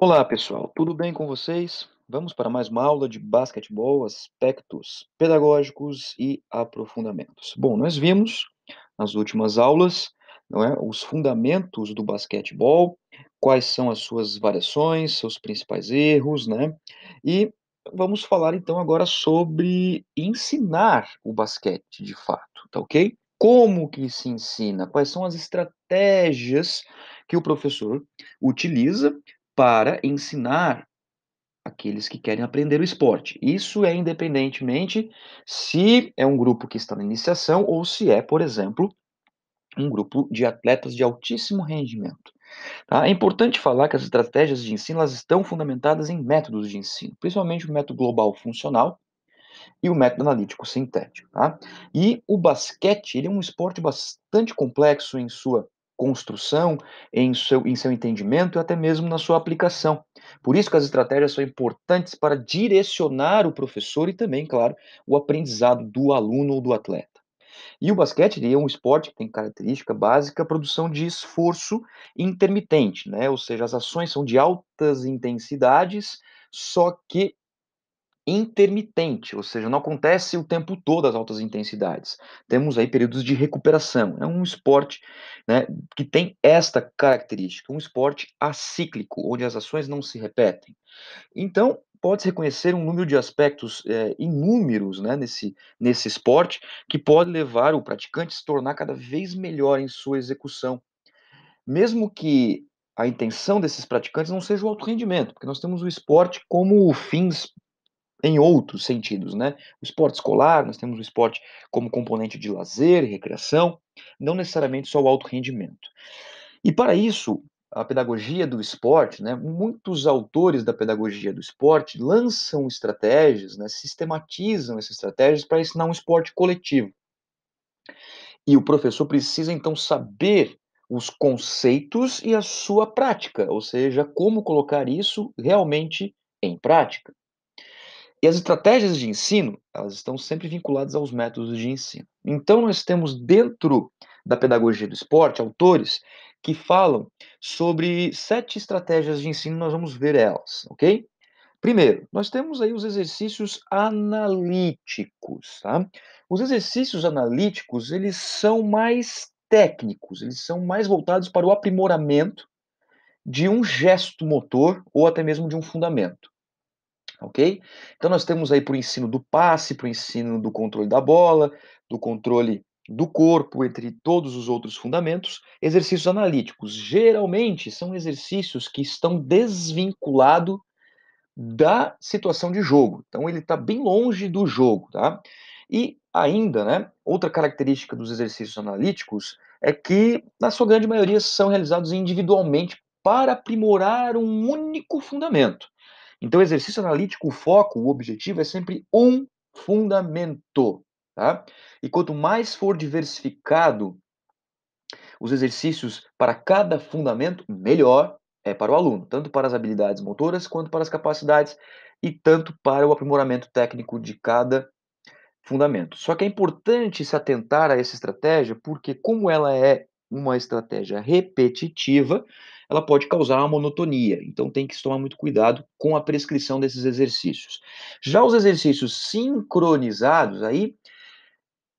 Olá, pessoal. Tudo bem com vocês? Vamos para mais uma aula de basquetebol, aspectos pedagógicos e aprofundamentos. Bom, nós vimos nas últimas aulas, não é, os fundamentos do basquetebol, quais são as suas variações, seus principais erros, né? E vamos falar então agora sobre ensinar o basquete de fato, tá OK? Como que se ensina? Quais são as estratégias que o professor utiliza para ensinar aqueles que querem aprender o esporte. Isso é independentemente se é um grupo que está na iniciação ou se é, por exemplo, um grupo de atletas de altíssimo rendimento. Tá? É importante falar que as estratégias de ensino elas estão fundamentadas em métodos de ensino, principalmente o método global funcional e o método analítico sintético. Tá? E o basquete ele é um esporte bastante complexo em sua construção, em seu, em seu entendimento e até mesmo na sua aplicação. Por isso que as estratégias são importantes para direcionar o professor e também, claro, o aprendizado do aluno ou do atleta. E o basquete é um esporte que tem característica básica a produção de esforço intermitente, né? ou seja, as ações são de altas intensidades, só que intermitente, ou seja, não acontece o tempo todo as altas intensidades. Temos aí períodos de recuperação. É um esporte né, que tem esta característica, um esporte acíclico, onde as ações não se repetem. Então, pode-se reconhecer um número de aspectos é, inúmeros né, nesse, nesse esporte que pode levar o praticante a se tornar cada vez melhor em sua execução. Mesmo que a intenção desses praticantes não seja o alto rendimento, porque nós temos o esporte como fins em outros sentidos, né? O esporte escolar, nós temos o esporte como componente de lazer, recreação, não necessariamente só o alto rendimento. E para isso, a pedagogia do esporte, né? Muitos autores da pedagogia do esporte lançam estratégias, né? Sistematizam essas estratégias para ensinar um esporte coletivo. E o professor precisa então saber os conceitos e a sua prática, ou seja, como colocar isso realmente em prática. E as estratégias de ensino, elas estão sempre vinculadas aos métodos de ensino. Então, nós temos dentro da pedagogia do esporte autores que falam sobre sete estratégias de ensino, nós vamos ver elas, ok? Primeiro, nós temos aí os exercícios analíticos, tá? Os exercícios analíticos, eles são mais técnicos, eles são mais voltados para o aprimoramento de um gesto motor ou até mesmo de um fundamento ok? Então nós temos aí para o ensino do passe, para o ensino do controle da bola, do controle do corpo, entre todos os outros fundamentos, exercícios analíticos. Geralmente são exercícios que estão desvinculados da situação de jogo. Então ele está bem longe do jogo, tá? E ainda, né, outra característica dos exercícios analíticos é que, na sua grande maioria, são realizados individualmente para aprimorar um único fundamento. Então, exercício analítico, o foco, o objetivo é sempre um fundamento, tá? E quanto mais for diversificado os exercícios para cada fundamento, melhor é para o aluno, tanto para as habilidades motoras quanto para as capacidades e tanto para o aprimoramento técnico de cada fundamento. Só que é importante se atentar a essa estratégia porque como ela é uma estratégia repetitiva, ela pode causar uma monotonia. Então tem que tomar muito cuidado com a prescrição desses exercícios. Já os exercícios sincronizados, aí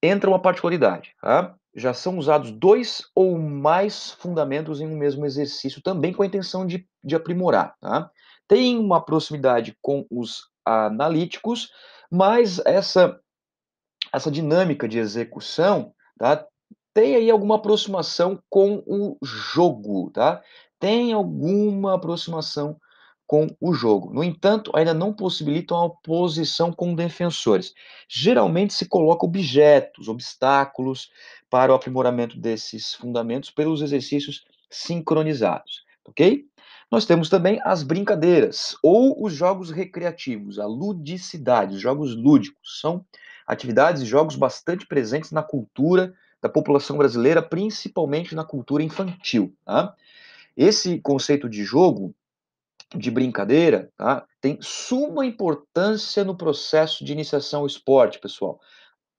entra uma particularidade. Tá? Já são usados dois ou mais fundamentos em um mesmo exercício, também com a intenção de, de aprimorar. Tá? Tem uma proximidade com os analíticos, mas essa, essa dinâmica de execução tá, tem aí alguma aproximação com o jogo, tá? tem alguma aproximação com o jogo. No entanto, ainda não possibilitam a oposição com defensores. Geralmente se coloca objetos, obstáculos para o aprimoramento desses fundamentos pelos exercícios sincronizados, ok? Nós temos também as brincadeiras ou os jogos recreativos, a ludicidade, os jogos lúdicos. São atividades e jogos bastante presentes na cultura da população brasileira, principalmente na cultura infantil. Tá? Esse conceito de jogo, de brincadeira, tá? tem suma importância no processo de iniciação ao esporte, pessoal.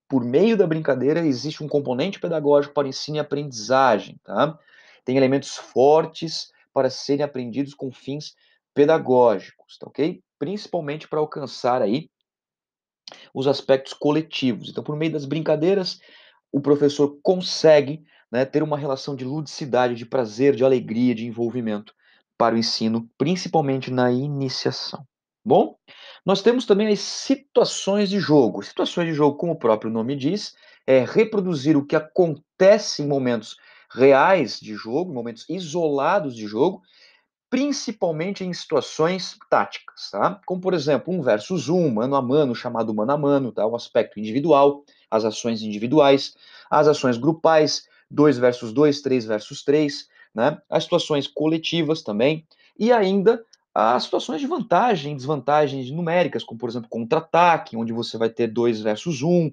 Por meio da brincadeira existe um componente pedagógico para ensino e aprendizagem, tá? Tem elementos fortes para serem aprendidos com fins pedagógicos, tá ok? Principalmente para alcançar aí os aspectos coletivos. Então, por meio das brincadeiras, o professor consegue né, ter uma relação de ludicidade, de prazer, de alegria, de envolvimento para o ensino, principalmente na iniciação. Bom, nós temos também as situações de jogo. Situações de jogo, como o próprio nome diz, é reproduzir o que acontece em momentos reais de jogo, momentos isolados de jogo, principalmente em situações táticas, tá? Como por exemplo, um versus um, mano a mano, chamado mano a mano, tá? O aspecto individual, as ações individuais, as ações grupais, 2 versus 2, 3 versus 3, né? as situações coletivas também, e ainda as situações de vantagem e desvantagens numéricas, como por exemplo contra-ataque, onde você vai ter 2 versus 1, um,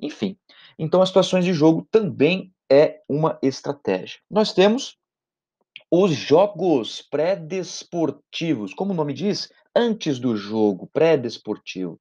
enfim. Então as situações de jogo também é uma estratégia. Nós temos os jogos pré-desportivos, como o nome diz, antes do jogo, pré-desportivo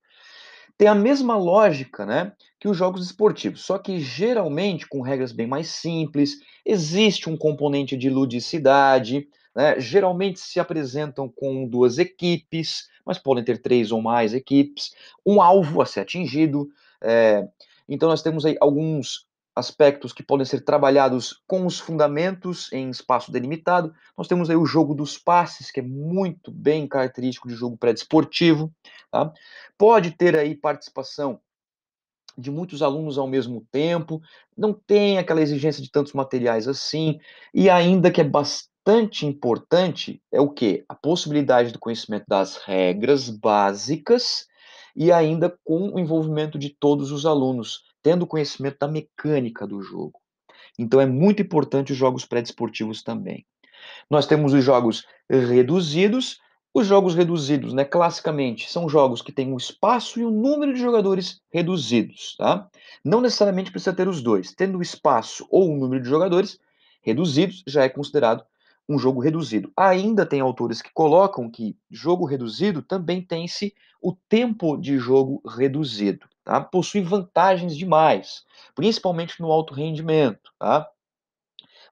tem a mesma lógica né, que os jogos esportivos, só que geralmente com regras bem mais simples, existe um componente de ludicidade, né, geralmente se apresentam com duas equipes, mas podem ter três ou mais equipes, um alvo a ser atingido. É, então nós temos aí alguns aspectos que podem ser trabalhados com os fundamentos em espaço delimitado. Nós temos aí o jogo dos passes, que é muito bem característico de jogo pré-desportivo. Tá? Pode ter aí participação de muitos alunos ao mesmo tempo, não tem aquela exigência de tantos materiais assim, e ainda que é bastante importante, é o que? A possibilidade do conhecimento das regras básicas e ainda com o envolvimento de todos os alunos tendo conhecimento da mecânica do jogo. Então é muito importante os jogos pré-desportivos também. Nós temos os jogos reduzidos. Os jogos reduzidos, né, classicamente, são jogos que têm um espaço e um número de jogadores reduzidos, tá? Não necessariamente precisa ter os dois. Tendo o espaço ou o número de jogadores reduzidos, já é considerado um jogo reduzido. Ainda tem autores que colocam que jogo reduzido também tem-se o tempo de jogo reduzido tá? possui vantagens demais, principalmente no alto rendimento. Tá?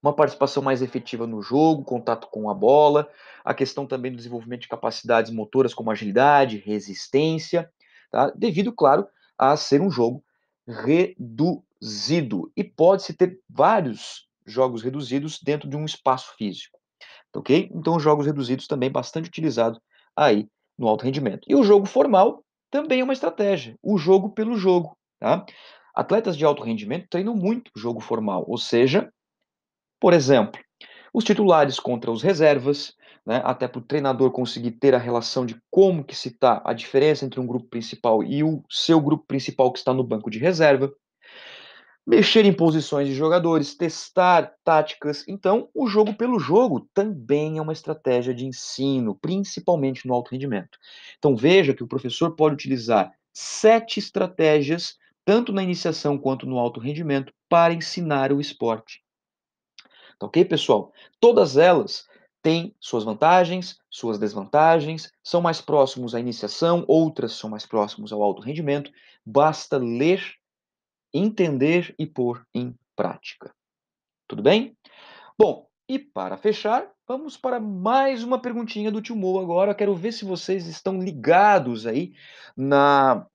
Uma participação mais efetiva no jogo, contato com a bola, a questão também do desenvolvimento de capacidades motoras como agilidade, resistência, tá? devido, claro, a ser um jogo reduzido. E pode-se ter vários jogos reduzidos dentro de um espaço físico. Ok? Então, jogos reduzidos também bastante utilizado aí no alto rendimento. E o jogo formal, também é uma estratégia, o jogo pelo jogo. Tá? Atletas de alto rendimento treinam muito jogo formal, ou seja, por exemplo, os titulares contra os reservas, né, até para o treinador conseguir ter a relação de como que se está a diferença entre um grupo principal e o seu grupo principal que está no banco de reserva mexer em posições de jogadores, testar táticas. Então, o jogo pelo jogo também é uma estratégia de ensino, principalmente no alto rendimento. Então, veja que o professor pode utilizar sete estratégias, tanto na iniciação quanto no alto rendimento, para ensinar o esporte. Tá ok, pessoal? Todas elas têm suas vantagens, suas desvantagens, são mais próximos à iniciação, outras são mais próximos ao alto rendimento. Basta ler entender e pôr em prática. Tudo bem? Bom, e para fechar, vamos para mais uma perguntinha do tio Mo agora. Quero ver se vocês estão ligados aí na,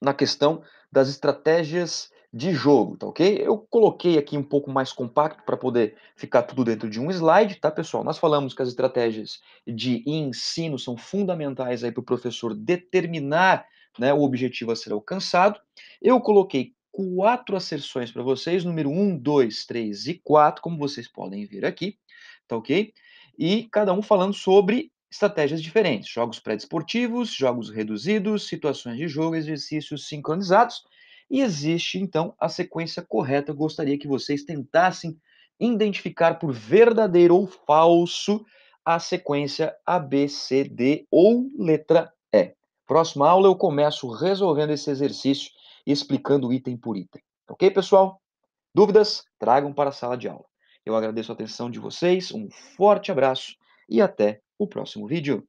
na questão das estratégias de jogo, tá ok? Eu coloquei aqui um pouco mais compacto para poder ficar tudo dentro de um slide, tá, pessoal? Nós falamos que as estratégias de ensino são fundamentais aí para o professor determinar né, o objetivo a ser alcançado. Eu coloquei quatro acerções para vocês, número 1, 2, 3 e 4, como vocês podem ver aqui, tá ok? E cada um falando sobre estratégias diferentes, jogos pré-desportivos, jogos reduzidos, situações de jogo, exercícios sincronizados, e existe então a sequência correta. Eu gostaria que vocês tentassem identificar por verdadeiro ou falso a sequência ABCD ou letra Próxima aula eu começo resolvendo esse exercício e explicando item por item. Ok, pessoal? Dúvidas? Tragam para a sala de aula. Eu agradeço a atenção de vocês, um forte abraço e até o próximo vídeo.